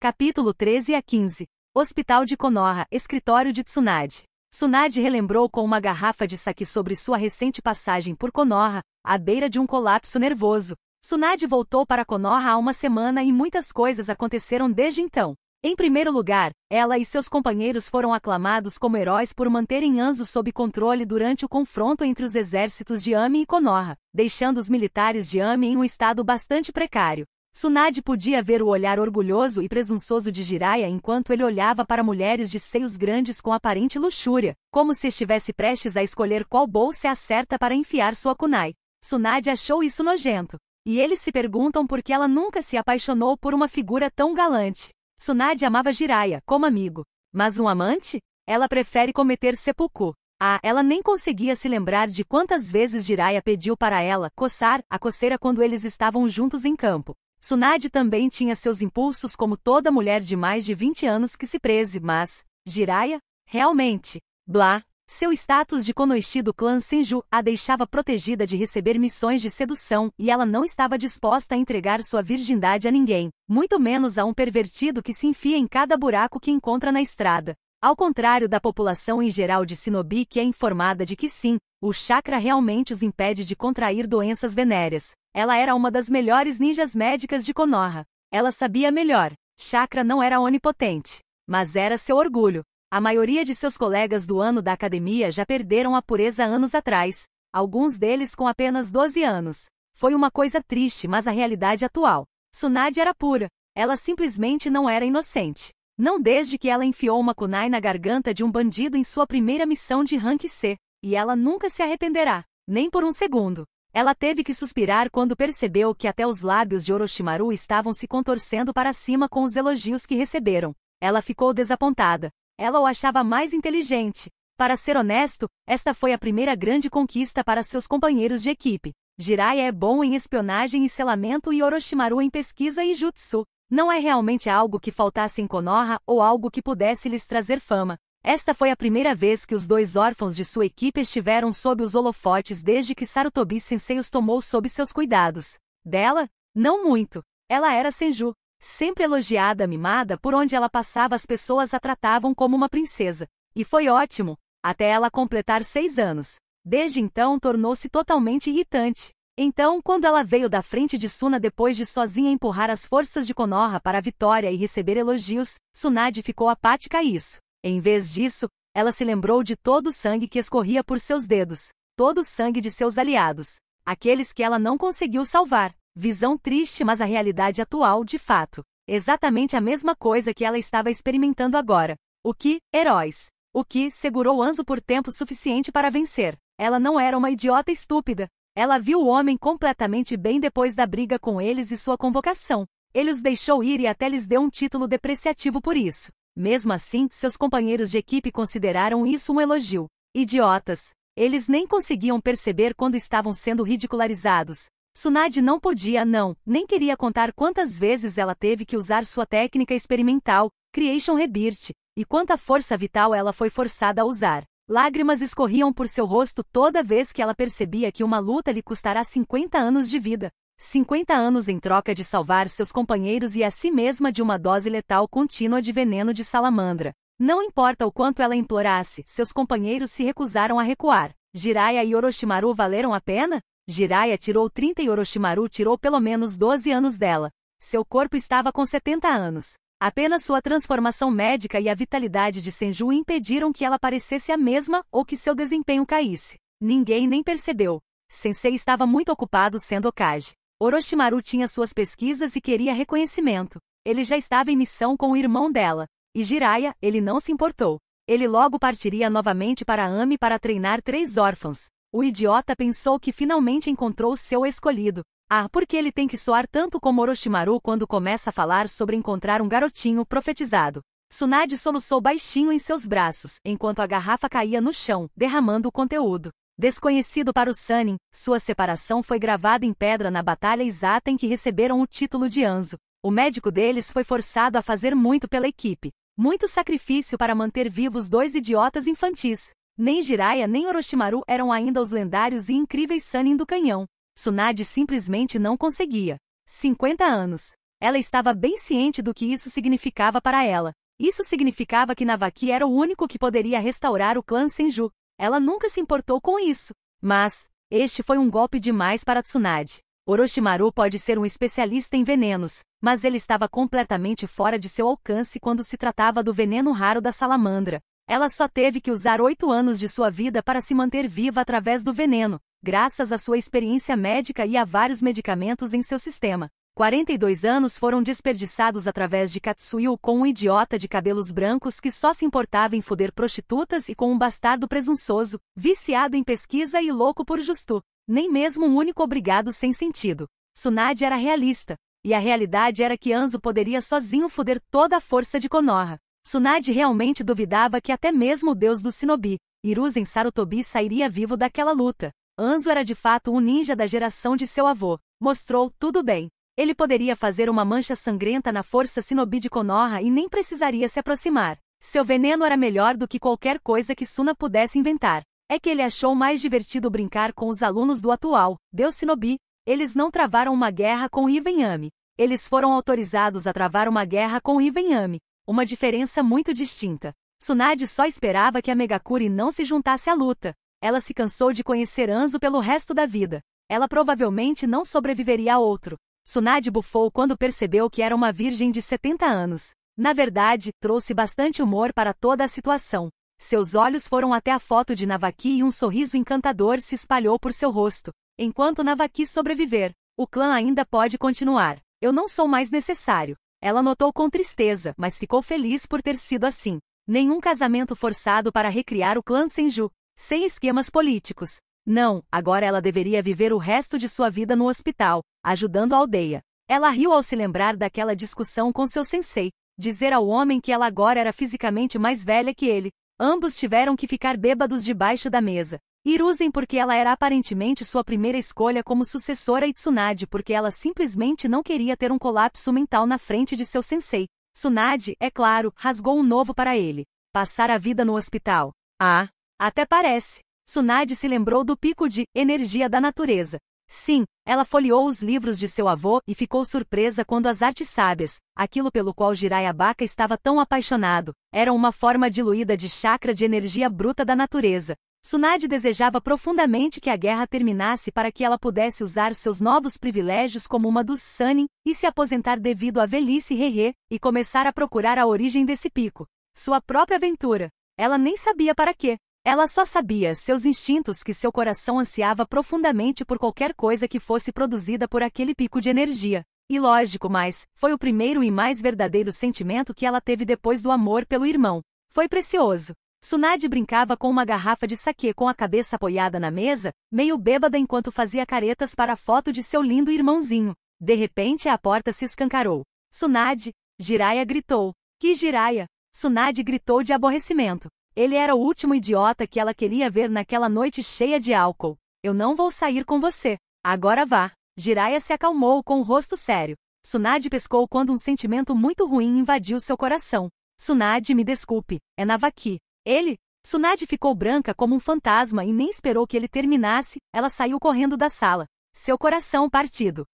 Capítulo 13 a 15. Hospital de Konoha, escritório de Tsunade. Tsunade relembrou com uma garrafa de saque sobre sua recente passagem por Konoha, à beira de um colapso nervoso. Tsunade voltou para Konoha há uma semana e muitas coisas aconteceram desde então. Em primeiro lugar, ela e seus companheiros foram aclamados como heróis por manterem Anzo sob controle durante o confronto entre os exércitos de Ami e Konoha, deixando os militares de Ami em um estado bastante precário. Sunade podia ver o olhar orgulhoso e presunçoso de Jiraiya enquanto ele olhava para mulheres de seios grandes com aparente luxúria, como se estivesse prestes a escolher qual bolsa é a certa para enfiar sua kunai. Sunade achou isso nojento. E eles se perguntam por que ela nunca se apaixonou por uma figura tão galante. Sunade amava Jiraiya como amigo. Mas um amante? Ela prefere cometer seppuku. Ah, ela nem conseguia se lembrar de quantas vezes Jiraiya pediu para ela coçar a coceira quando eles estavam juntos em campo. Sunade também tinha seus impulsos como toda mulher de mais de 20 anos que se preze, mas, Jiraiya, realmente, Blá, seu status de Konoichi do clã Senju a deixava protegida de receber missões de sedução e ela não estava disposta a entregar sua virgindade a ninguém, muito menos a um pervertido que se enfia em cada buraco que encontra na estrada. Ao contrário da população em geral de Sinobi que é informada de que sim, o chakra realmente os impede de contrair doenças venéreas. Ela era uma das melhores ninjas médicas de Konoha. Ela sabia melhor. Chakra não era onipotente, mas era seu orgulho. A maioria de seus colegas do ano da academia já perderam a pureza anos atrás, alguns deles com apenas 12 anos. Foi uma coisa triste, mas a realidade atual. Sunade era pura. Ela simplesmente não era inocente. Não desde que ela enfiou uma kunai na garganta de um bandido em sua primeira missão de rank C, e ela nunca se arrependerá, nem por um segundo. Ela teve que suspirar quando percebeu que até os lábios de Orochimaru estavam se contorcendo para cima com os elogios que receberam. Ela ficou desapontada. Ela o achava mais inteligente. Para ser honesto, esta foi a primeira grande conquista para seus companheiros de equipe. Jiraiya é bom em espionagem e selamento e Orochimaru em pesquisa e jutsu. Não é realmente algo que faltasse em Konoha ou algo que pudesse lhes trazer fama. Esta foi a primeira vez que os dois órfãos de sua equipe estiveram sob os holofotes desde que Sarutobi Sensei os tomou sob seus cuidados. Dela? Não muito. Ela era Senju, sempre elogiada, mimada, por onde ela passava as pessoas a tratavam como uma princesa. E foi ótimo, até ela completar seis anos. Desde então tornou-se totalmente irritante. Então, quando ela veio da frente de Suna depois de sozinha empurrar as forças de Konoha para a vitória e receber elogios, Tsunade ficou apática a isso. Em vez disso, ela se lembrou de todo o sangue que escorria por seus dedos, todo o sangue de seus aliados, aqueles que ela não conseguiu salvar. Visão triste, mas a realidade atual, de fato. Exatamente a mesma coisa que ela estava experimentando agora. O que, heróis? O que segurou Anzo por tempo suficiente para vencer. Ela não era uma idiota estúpida. Ela viu o homem completamente bem depois da briga com eles e sua convocação. Ele os deixou ir e até lhes deu um título depreciativo por isso. Mesmo assim, seus companheiros de equipe consideraram isso um elogio. Idiotas! Eles nem conseguiam perceber quando estavam sendo ridicularizados. Sunade não podia, não, nem queria contar quantas vezes ela teve que usar sua técnica experimental, Creation Rebirth, e quanta força vital ela foi forçada a usar. Lágrimas escorriam por seu rosto toda vez que ela percebia que uma luta lhe custará 50 anos de vida. 50 anos em troca de salvar seus companheiros e a si mesma de uma dose letal contínua de veneno de salamandra. Não importa o quanto ela implorasse, seus companheiros se recusaram a recuar. Jiraiya e Orochimaru valeram a pena? Jiraiya tirou 30 e Orochimaru tirou pelo menos 12 anos dela. Seu corpo estava com 70 anos. Apenas sua transformação médica e a vitalidade de Senju impediram que ela parecesse a mesma ou que seu desempenho caísse. Ninguém nem percebeu. Sensei estava muito ocupado sendo Okage. Orochimaru tinha suas pesquisas e queria reconhecimento. Ele já estava em missão com o irmão dela. E Jiraiya, ele não se importou. Ele logo partiria novamente para Ami para treinar três órfãos. O idiota pensou que finalmente encontrou seu escolhido. Ah, porque ele tem que soar tanto como Orochimaru quando começa a falar sobre encontrar um garotinho profetizado. Tsunade soluçou baixinho em seus braços, enquanto a garrafa caía no chão, derramando o conteúdo. Desconhecido para o Sunin, sua separação foi gravada em pedra na batalha exata em que receberam o título de Anzo. O médico deles foi forçado a fazer muito pela equipe. Muito sacrifício para manter vivos dois idiotas infantis. Nem Jiraiya nem Orochimaru eram ainda os lendários e incríveis Sunin do canhão. Tsunade simplesmente não conseguia. 50 anos. Ela estava bem ciente do que isso significava para ela. Isso significava que Navaki era o único que poderia restaurar o clã Senju. Ela nunca se importou com isso. Mas, este foi um golpe demais para Tsunade. Orochimaru pode ser um especialista em venenos, mas ele estava completamente fora de seu alcance quando se tratava do veneno raro da salamandra. Ela só teve que usar oito anos de sua vida para se manter viva através do veneno, graças à sua experiência médica e a vários medicamentos em seu sistema. 42 anos foram desperdiçados através de Katsuyu com um idiota de cabelos brancos que só se importava em foder prostitutas e com um bastardo presunçoso, viciado em pesquisa e louco por justo. Nem mesmo um único obrigado sem sentido. Tsunade era realista, e a realidade era que Anzo poderia sozinho foder toda a força de Konoha. Tsunade realmente duvidava que até mesmo o deus do Shinobi, Hiruzen Sarutobi sairia vivo daquela luta. Anzo era de fato um ninja da geração de seu avô. Mostrou tudo bem. Ele poderia fazer uma mancha sangrenta na força sinobi de Konoha e nem precisaria se aproximar. Seu veneno era melhor do que qualquer coisa que Suna pudesse inventar. É que ele achou mais divertido brincar com os alunos do atual, Deus sinobi. Eles não travaram uma guerra com Ivan Yami. Eles foram autorizados a travar uma guerra com Ivan Yami. Uma diferença muito distinta. Tsunade só esperava que a Megakuri não se juntasse à luta. Ela se cansou de conhecer Anzo pelo resto da vida. Ela provavelmente não sobreviveria a outro. Sunad bufou quando percebeu que era uma virgem de 70 anos. Na verdade, trouxe bastante humor para toda a situação. Seus olhos foram até a foto de Navaki e um sorriso encantador se espalhou por seu rosto. Enquanto Navaki sobreviver, o clã ainda pode continuar. Eu não sou mais necessário. Ela notou com tristeza, mas ficou feliz por ter sido assim. Nenhum casamento forçado para recriar o clã Senju, sem esquemas políticos, não, agora ela deveria viver o resto de sua vida no hospital, ajudando a aldeia. Ela riu ao se lembrar daquela discussão com seu sensei, dizer ao homem que ela agora era fisicamente mais velha que ele. Ambos tiveram que ficar bêbados debaixo da mesa. Hiruzen porque ela era aparentemente sua primeira escolha como sucessora e Tsunade porque ela simplesmente não queria ter um colapso mental na frente de seu sensei. Tsunade, é claro, rasgou um novo para ele. Passar a vida no hospital. Ah, até parece. Sunade se lembrou do pico de energia da natureza. Sim, ela folheou os livros de seu avô e ficou surpresa quando as artes sábias, aquilo pelo qual Jirai estava tão apaixonado, eram uma forma diluída de chakra de energia bruta da natureza. Sunade desejava profundamente que a guerra terminasse para que ela pudesse usar seus novos privilégios como uma dos Sunin e se aposentar devido à velhice Rerê e começar a procurar a origem desse pico. Sua própria aventura. Ela nem sabia para quê, ela só sabia seus instintos que seu coração ansiava profundamente por qualquer coisa que fosse produzida por aquele pico de energia. E lógico, mas foi o primeiro e mais verdadeiro sentimento que ela teve depois do amor pelo irmão. Foi precioso. Sunade brincava com uma garrafa de saquê com a cabeça apoiada na mesa, meio bêbada enquanto fazia caretas para a foto de seu lindo irmãozinho. De repente a porta se escancarou. Sunade! Jiraya gritou. Que Jiraya! Sunade gritou de aborrecimento. Ele era o último idiota que ela queria ver naquela noite cheia de álcool. Eu não vou sair com você. Agora vá. Jiraiya se acalmou com o rosto sério. Sunade pescou quando um sentimento muito ruim invadiu seu coração. Sunade, me desculpe, é Navaki. Ele? Sunade ficou branca como um fantasma e nem esperou que ele terminasse, ela saiu correndo da sala. Seu coração partido.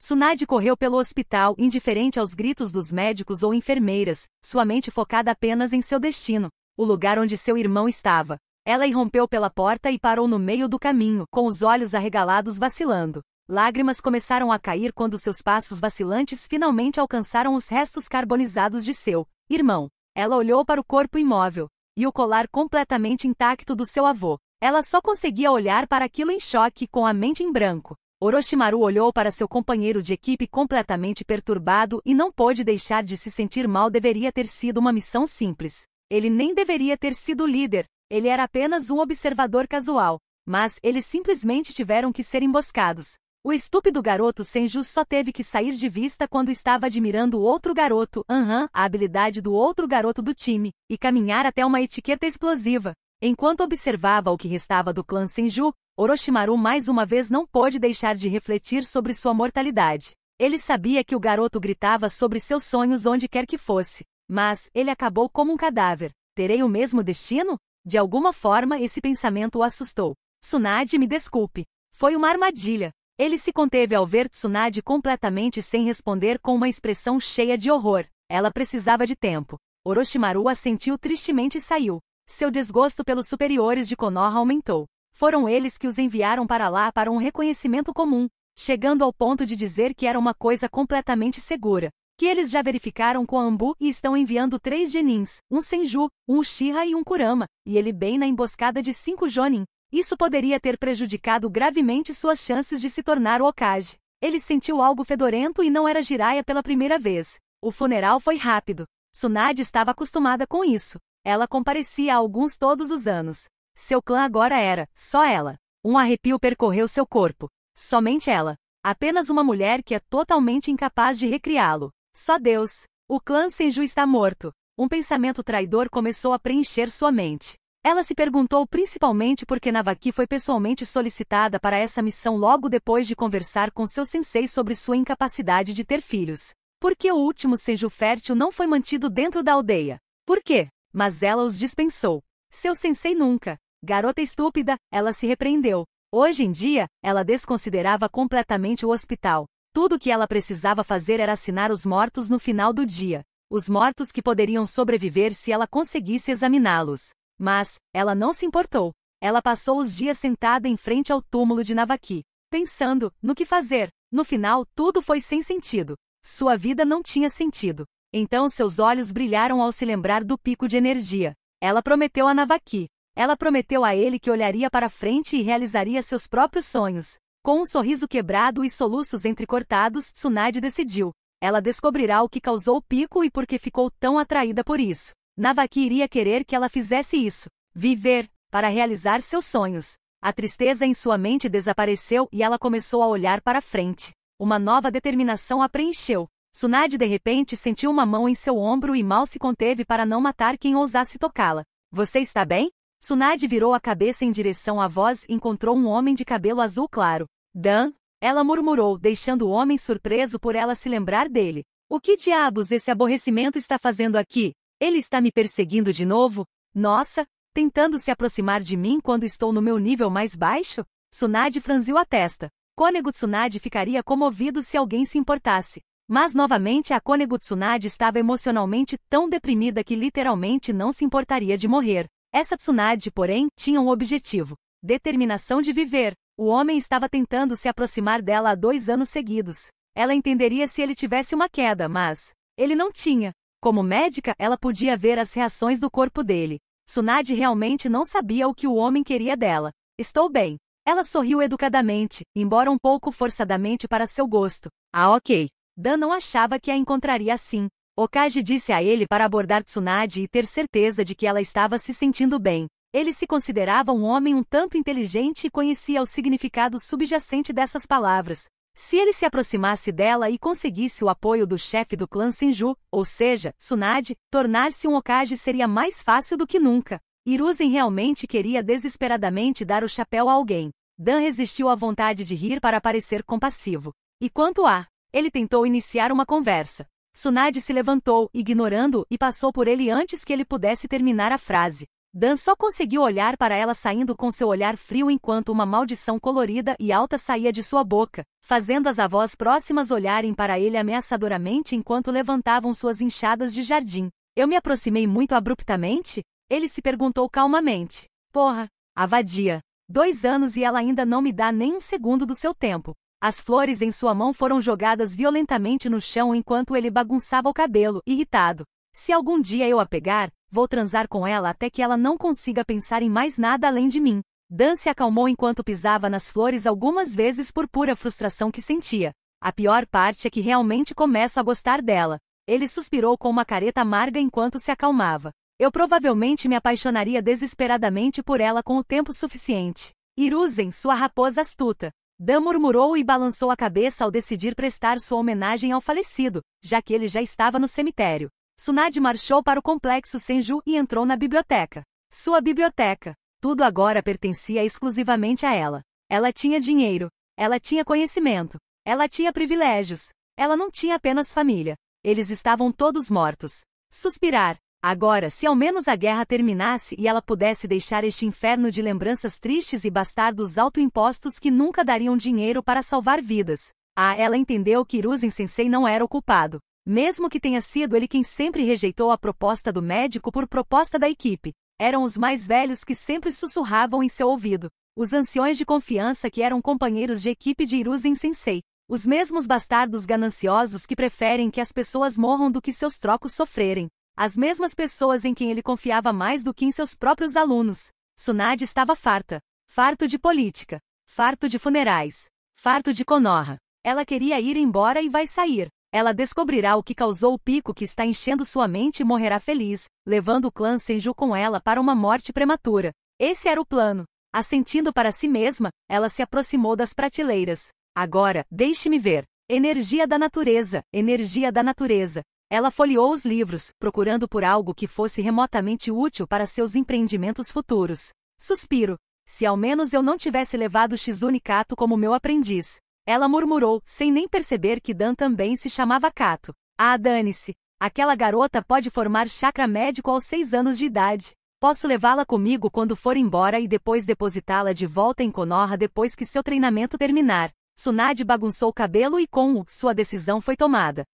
Sunade correu pelo hospital, indiferente aos gritos dos médicos ou enfermeiras, sua mente focada apenas em seu destino o lugar onde seu irmão estava. Ela irrompeu pela porta e parou no meio do caminho, com os olhos arregalados vacilando. Lágrimas começaram a cair quando seus passos vacilantes finalmente alcançaram os restos carbonizados de seu irmão. Ela olhou para o corpo imóvel e o colar completamente intacto do seu avô. Ela só conseguia olhar para aquilo em choque, com a mente em branco. Orochimaru olhou para seu companheiro de equipe completamente perturbado e não pôde deixar de se sentir mal. Deveria ter sido uma missão simples. Ele nem deveria ter sido líder, ele era apenas um observador casual. Mas eles simplesmente tiveram que ser emboscados. O estúpido garoto Senju só teve que sair de vista quando estava admirando o outro garoto, uhum, a habilidade do outro garoto do time, e caminhar até uma etiqueta explosiva. Enquanto observava o que restava do clã Senju, Orochimaru mais uma vez não pôde deixar de refletir sobre sua mortalidade. Ele sabia que o garoto gritava sobre seus sonhos onde quer que fosse, mas, ele acabou como um cadáver. Terei o mesmo destino? De alguma forma, esse pensamento o assustou. Tsunade, me desculpe. Foi uma armadilha. Ele se conteve ao ver Tsunade completamente sem responder com uma expressão cheia de horror. Ela precisava de tempo. Orochimaru assentiu tristemente e saiu. Seu desgosto pelos superiores de Konoha aumentou. Foram eles que os enviaram para lá para um reconhecimento comum, chegando ao ponto de dizer que era uma coisa completamente segura que eles já verificaram com Ambu e estão enviando três Genins, um Senju, um Shira e um Kurama, e ele bem na emboscada de cinco Jonin. Isso poderia ter prejudicado gravemente suas chances de se tornar o Okage. Ele sentiu algo fedorento e não era Jiraiya pela primeira vez. O funeral foi rápido. Tsunade estava acostumada com isso. Ela comparecia a alguns todos os anos. Seu clã agora era, só ela. Um arrepio percorreu seu corpo. Somente ela. Apenas uma mulher que é totalmente incapaz de recriá-lo. Só Deus. O clã Senju está morto. Um pensamento traidor começou a preencher sua mente. Ela se perguntou principalmente porque Navaki foi pessoalmente solicitada para essa missão logo depois de conversar com seu sensei sobre sua incapacidade de ter filhos. Por que o último Senju fértil não foi mantido dentro da aldeia? Por quê? Mas ela os dispensou. Seu sensei nunca. Garota estúpida, ela se repreendeu. Hoje em dia, ela desconsiderava completamente o hospital. Tudo o que ela precisava fazer era assinar os mortos no final do dia. Os mortos que poderiam sobreviver se ela conseguisse examiná-los. Mas, ela não se importou. Ela passou os dias sentada em frente ao túmulo de Navaki, pensando no que fazer. No final, tudo foi sem sentido. Sua vida não tinha sentido. Então seus olhos brilharam ao se lembrar do pico de energia. Ela prometeu a Navaki. Ela prometeu a ele que olharia para frente e realizaria seus próprios sonhos. Com um sorriso quebrado e soluços entrecortados, Sunade decidiu. Ela descobrirá o que causou Pico e por que ficou tão atraída por isso. Navaki iria querer que ela fizesse isso. Viver, para realizar seus sonhos. A tristeza em sua mente desapareceu e ela começou a olhar para frente. Uma nova determinação a preencheu. Sunade de repente sentiu uma mão em seu ombro e mal se conteve para não matar quem ousasse tocá-la. Você está bem? Sunade virou a cabeça em direção à voz e encontrou um homem de cabelo azul claro. Dan, ela murmurou, deixando o homem surpreso por ela se lembrar dele. O que diabos esse aborrecimento está fazendo aqui? Ele está me perseguindo de novo? Nossa, tentando se aproximar de mim quando estou no meu nível mais baixo? Tsunade franziu a testa. Konego Tsunade ficaria comovido se alguém se importasse. Mas novamente a Konego Tsunade estava emocionalmente tão deprimida que literalmente não se importaria de morrer. Essa Tsunade, porém, tinha um objetivo: determinação de viver. O homem estava tentando se aproximar dela há dois anos seguidos. Ela entenderia se ele tivesse uma queda, mas ele não tinha. Como médica, ela podia ver as reações do corpo dele. Sunade realmente não sabia o que o homem queria dela. Estou bem. Ela sorriu educadamente, embora um pouco forçadamente para seu gosto. Ah, ok. Dan não achava que a encontraria assim. Okage disse a ele para abordar Tsunade e ter certeza de que ela estava se sentindo bem. Ele se considerava um homem um tanto inteligente e conhecia o significado subjacente dessas palavras. Se ele se aproximasse dela e conseguisse o apoio do chefe do clã Senju, ou seja, Sunad, tornar-se um Okage seria mais fácil do que nunca. Hiruzen realmente queria desesperadamente dar o chapéu a alguém. Dan resistiu à vontade de rir para parecer compassivo. E quanto a, ele tentou iniciar uma conversa. Sunad se levantou, ignorando-o, e passou por ele antes que ele pudesse terminar a frase. Dan só conseguiu olhar para ela saindo com seu olhar frio enquanto uma maldição colorida e alta saía de sua boca, fazendo as avós próximas olharem para ele ameaçadoramente enquanto levantavam suas enxadas de jardim. Eu me aproximei muito abruptamente? Ele se perguntou calmamente. Porra, avadia. Dois anos e ela ainda não me dá nem um segundo do seu tempo. As flores em sua mão foram jogadas violentamente no chão enquanto ele bagunçava o cabelo, irritado. Se algum dia eu a pegar, Vou transar com ela até que ela não consiga pensar em mais nada além de mim. Dan se acalmou enquanto pisava nas flores algumas vezes por pura frustração que sentia. A pior parte é que realmente começo a gostar dela. Ele suspirou com uma careta amarga enquanto se acalmava. Eu provavelmente me apaixonaria desesperadamente por ela com o tempo suficiente. Iruzen, sua raposa astuta. Dan murmurou e balançou a cabeça ao decidir prestar sua homenagem ao falecido, já que ele já estava no cemitério. Sunad marchou para o complexo Senju e entrou na biblioteca. Sua biblioteca. Tudo agora pertencia exclusivamente a ela. Ela tinha dinheiro. Ela tinha conhecimento. Ela tinha privilégios. Ela não tinha apenas família. Eles estavam todos mortos. Suspirar. Agora, se ao menos a guerra terminasse e ela pudesse deixar este inferno de lembranças tristes e bastardos autoimpostos que nunca dariam dinheiro para salvar vidas. Ah, ela entendeu que Ruzin Sensei não era o culpado. Mesmo que tenha sido ele quem sempre rejeitou a proposta do médico por proposta da equipe, eram os mais velhos que sempre sussurravam em seu ouvido, os anciões de confiança que eram companheiros de equipe de Iruzin Sensei, os mesmos bastardos gananciosos que preferem que as pessoas morram do que seus trocos sofrerem, as mesmas pessoas em quem ele confiava mais do que em seus próprios alunos. Sunade estava farta, farto de política, farto de funerais, farto de Konoha. Ela queria ir embora e vai sair. Ela descobrirá o que causou o pico que está enchendo sua mente e morrerá feliz, levando o clã Senju com ela para uma morte prematura. Esse era o plano. Assentindo para si mesma, ela se aproximou das prateleiras. Agora, deixe-me ver. Energia da natureza, energia da natureza. Ela folheou os livros, procurando por algo que fosse remotamente útil para seus empreendimentos futuros. Suspiro. Se ao menos eu não tivesse levado Shizune Kato como meu aprendiz. Ela murmurou, sem nem perceber que Dan também se chamava Cato. Ah, dane-se. Aquela garota pode formar chakra médico aos seis anos de idade. Posso levá-la comigo quando for embora e depois depositá-la de volta em Konoha depois que seu treinamento terminar. Sunade bagunçou o cabelo e com o, sua decisão foi tomada.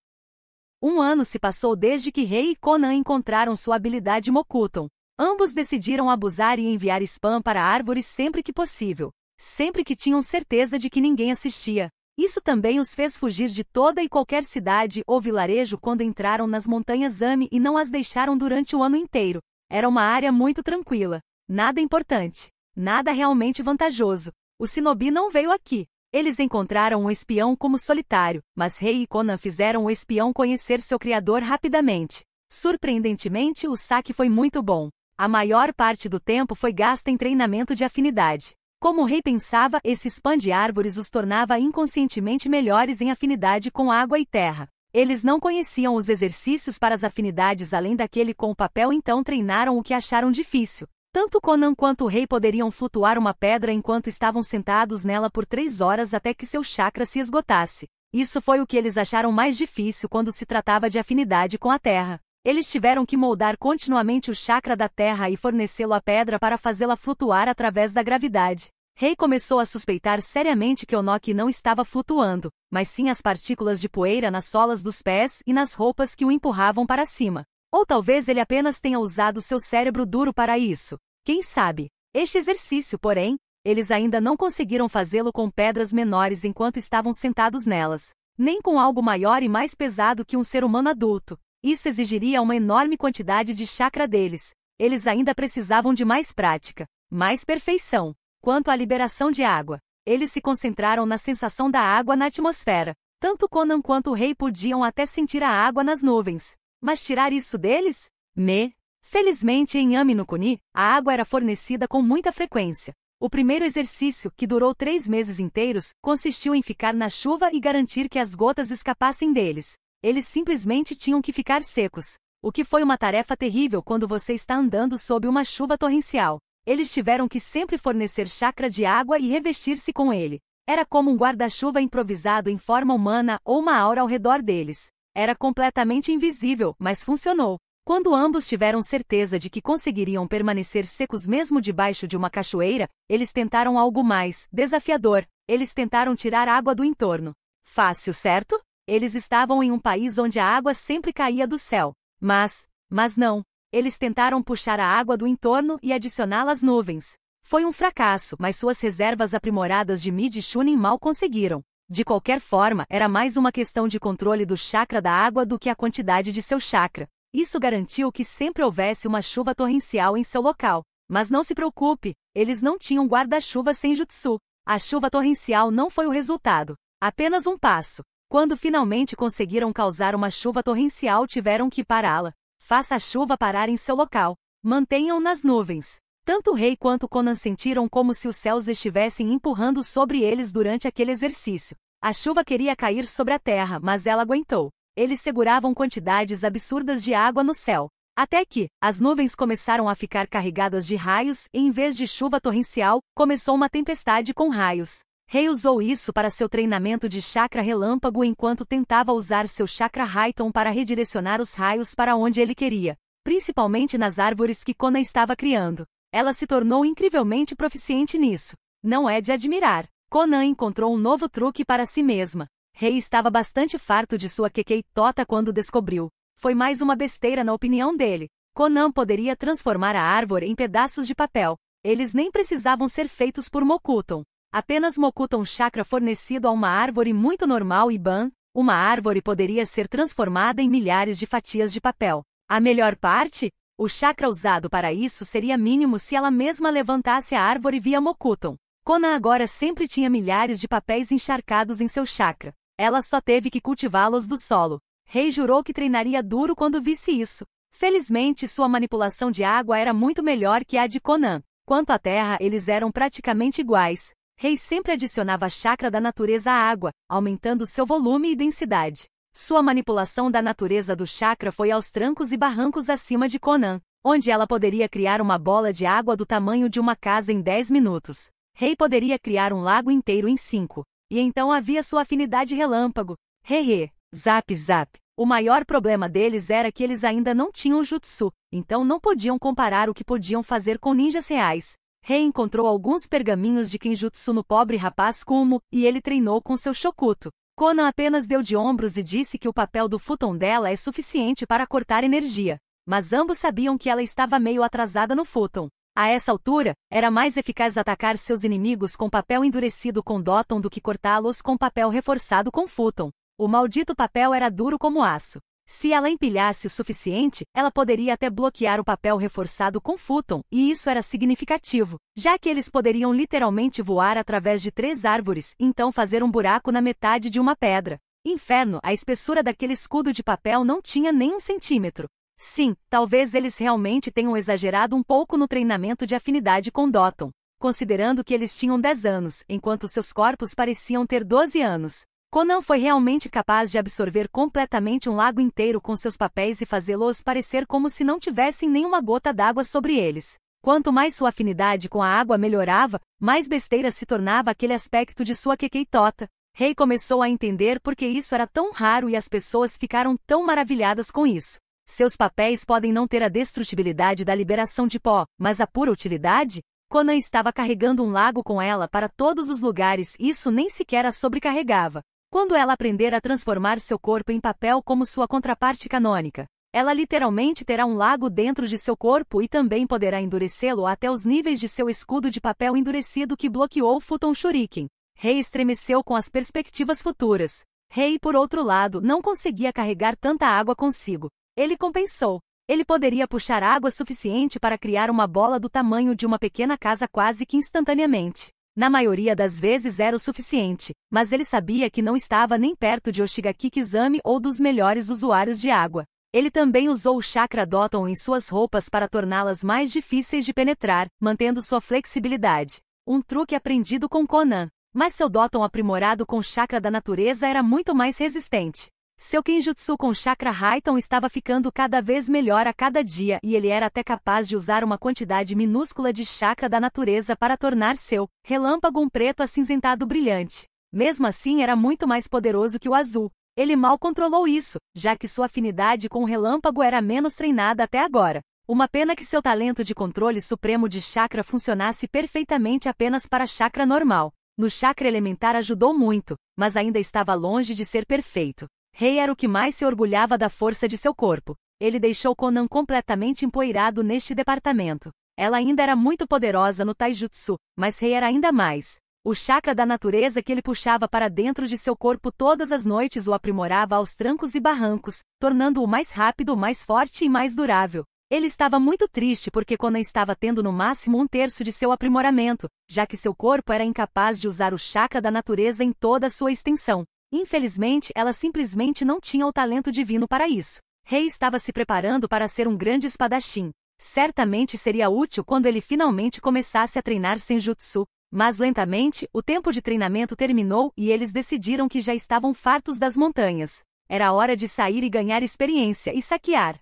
Um ano se passou desde que Rei e Conan encontraram sua habilidade Mokuton. Ambos decidiram abusar e enviar spam para árvores sempre que possível sempre que tinham certeza de que ninguém assistia. Isso também os fez fugir de toda e qualquer cidade ou vilarejo quando entraram nas montanhas Ami e não as deixaram durante o ano inteiro. Era uma área muito tranquila. Nada importante. Nada realmente vantajoso. O Sinobi não veio aqui. Eles encontraram o espião como solitário, mas Rei e Conan fizeram o espião conhecer seu criador rapidamente. Surpreendentemente, o saque foi muito bom. A maior parte do tempo foi gasta em treinamento de afinidade. Como o rei pensava, esse spam de árvores os tornava inconscientemente melhores em afinidade com água e terra. Eles não conheciam os exercícios para as afinidades além daquele com o papel, então treinaram o que acharam difícil. Tanto Conan quanto o rei poderiam flutuar uma pedra enquanto estavam sentados nela por três horas até que seu chakra se esgotasse. Isso foi o que eles acharam mais difícil quando se tratava de afinidade com a terra. Eles tiveram que moldar continuamente o chakra da terra e fornecê-lo à pedra para fazê-la flutuar através da gravidade. Rei começou a suspeitar seriamente que Onoki não estava flutuando, mas sim as partículas de poeira nas solas dos pés e nas roupas que o empurravam para cima. Ou talvez ele apenas tenha usado seu cérebro duro para isso. Quem sabe? Este exercício, porém, eles ainda não conseguiram fazê-lo com pedras menores enquanto estavam sentados nelas, nem com algo maior e mais pesado que um ser humano adulto. Isso exigiria uma enorme quantidade de chakra deles. Eles ainda precisavam de mais prática, mais perfeição. Quanto à liberação de água, eles se concentraram na sensação da água na atmosfera. Tanto Conan quanto o rei podiam até sentir a água nas nuvens. Mas tirar isso deles? Me. Felizmente, em Aminukuni, a água era fornecida com muita frequência. O primeiro exercício, que durou três meses inteiros, consistiu em ficar na chuva e garantir que as gotas escapassem deles. Eles simplesmente tinham que ficar secos, o que foi uma tarefa terrível quando você está andando sob uma chuva torrencial. Eles tiveram que sempre fornecer chakra de água e revestir-se com ele. Era como um guarda-chuva improvisado em forma humana ou uma aura ao redor deles. Era completamente invisível, mas funcionou. Quando ambos tiveram certeza de que conseguiriam permanecer secos mesmo debaixo de uma cachoeira, eles tentaram algo mais desafiador. Eles tentaram tirar água do entorno. Fácil, certo? Eles estavam em um país onde a água sempre caía do céu. Mas, mas não. Eles tentaram puxar a água do entorno e adicioná-la às nuvens. Foi um fracasso, mas suas reservas aprimoradas de mid Shunin mal conseguiram. De qualquer forma, era mais uma questão de controle do chakra da água do que a quantidade de seu chakra. Isso garantiu que sempre houvesse uma chuva torrencial em seu local. Mas não se preocupe, eles não tinham guarda-chuva sem jutsu. A chuva torrencial não foi o resultado, apenas um passo. Quando finalmente conseguiram causar uma chuva torrencial, tiveram que pará-la. Faça a chuva parar em seu local. Mantenham nas nuvens. Tanto o rei quanto Conan sentiram como se os céus estivessem empurrando sobre eles durante aquele exercício. A chuva queria cair sobre a terra, mas ela aguentou. Eles seguravam quantidades absurdas de água no céu. Até que, as nuvens começaram a ficar carregadas de raios e, em vez de chuva torrencial, começou uma tempestade com raios. Rei usou isso para seu treinamento de chakra relâmpago enquanto tentava usar seu chakra Raiton para redirecionar os raios para onde ele queria, principalmente nas árvores que Kona estava criando. Ela se tornou incrivelmente proficiente nisso. Não é de admirar. Conan encontrou um novo truque para si mesma. Rei estava bastante farto de sua quequeitota quando descobriu. Foi mais uma besteira na opinião dele. Conan poderia transformar a árvore em pedaços de papel. Eles nem precisavam ser feitos por Mokuton. Apenas mocuta um chakra fornecido a uma árvore muito normal e ban, uma árvore poderia ser transformada em milhares de fatias de papel. A melhor parte? O chakra usado para isso seria mínimo se ela mesma levantasse a árvore via Mokuton. Kona agora sempre tinha milhares de papéis encharcados em seu chakra. Ela só teve que cultivá-los do solo. Rei jurou que treinaria duro quando visse isso. Felizmente, sua manipulação de água era muito melhor que a de Conan. Quanto à terra, eles eram praticamente iguais. Rei sempre adicionava a chakra da natureza à água, aumentando seu volume e densidade. Sua manipulação da natureza do chakra foi aos trancos e barrancos acima de Conan, onde ela poderia criar uma bola de água do tamanho de uma casa em 10 minutos. Rei poderia criar um lago inteiro em 5. E então havia sua afinidade relâmpago. Hehe, zap zap. O maior problema deles era que eles ainda não tinham jutsu, então não podiam comparar o que podiam fazer com ninjas reais. Reencontrou alguns pergaminhos de Kenjutsu no pobre rapaz Kumo, e ele treinou com seu Shokuto. Conan apenas deu de ombros e disse que o papel do futon dela é suficiente para cortar energia. Mas ambos sabiam que ela estava meio atrasada no futon. A essa altura, era mais eficaz atacar seus inimigos com papel endurecido com Doton do que cortá-los com papel reforçado com Futon. O maldito papel era duro como aço. Se ela empilhasse o suficiente, ela poderia até bloquear o papel reforçado com futon, e isso era significativo, já que eles poderiam literalmente voar através de três árvores, então fazer um buraco na metade de uma pedra. Inferno, a espessura daquele escudo de papel não tinha nem um centímetro. Sim, talvez eles realmente tenham exagerado um pouco no treinamento de afinidade com Dotton, considerando que eles tinham 10 anos, enquanto seus corpos pareciam ter 12 anos. Conan foi realmente capaz de absorver completamente um lago inteiro com seus papéis e fazê-los parecer como se não tivessem nenhuma gota d'água sobre eles. Quanto mais sua afinidade com a água melhorava, mais besteira se tornava aquele aspecto de sua quequeitota. Rei começou a entender por que isso era tão raro e as pessoas ficaram tão maravilhadas com isso. Seus papéis podem não ter a destrutibilidade da liberação de pó, mas a pura utilidade? Conan estava carregando um lago com ela para todos os lugares e isso nem sequer a sobrecarregava. Quando ela aprender a transformar seu corpo em papel como sua contraparte canônica, ela literalmente terá um lago dentro de seu corpo e também poderá endurecê-lo até os níveis de seu escudo de papel endurecido que bloqueou Futon Shuriken. Rei estremeceu com as perspectivas futuras. Rei, por outro lado, não conseguia carregar tanta água consigo. Ele compensou. Ele poderia puxar água suficiente para criar uma bola do tamanho de uma pequena casa quase que instantaneamente. Na maioria das vezes era o suficiente, mas ele sabia que não estava nem perto de Oshigaki Kizami ou dos melhores usuários de água. Ele também usou o chakra Doton em suas roupas para torná-las mais difíceis de penetrar, mantendo sua flexibilidade. Um truque aprendido com Conan. Mas seu Doton aprimorado com chakra da natureza era muito mais resistente. Seu Kenjutsu com chakra Raiton estava ficando cada vez melhor a cada dia e ele era até capaz de usar uma quantidade minúscula de chakra da natureza para tornar seu relâmpago um preto acinzentado brilhante. Mesmo assim, era muito mais poderoso que o azul. Ele mal controlou isso, já que sua afinidade com o relâmpago era menos treinada até agora. Uma pena que seu talento de controle supremo de chakra funcionasse perfeitamente apenas para chakra normal. No chakra elementar ajudou muito, mas ainda estava longe de ser perfeito. Rei era o que mais se orgulhava da força de seu corpo. Ele deixou Conan completamente empoeirado neste departamento. Ela ainda era muito poderosa no taijutsu, mas Rei era ainda mais. O chakra da natureza que ele puxava para dentro de seu corpo todas as noites o aprimorava aos trancos e barrancos, tornando-o mais rápido, mais forte e mais durável. Ele estava muito triste porque Conan estava tendo no máximo um terço de seu aprimoramento, já que seu corpo era incapaz de usar o chakra da natureza em toda a sua extensão. Infelizmente, ela simplesmente não tinha o talento divino para isso. Rei estava se preparando para ser um grande espadachim. Certamente seria útil quando ele finalmente começasse a treinar Senjutsu, mas lentamente, o tempo de treinamento terminou e eles decidiram que já estavam fartos das montanhas. Era hora de sair e ganhar experiência e saquear.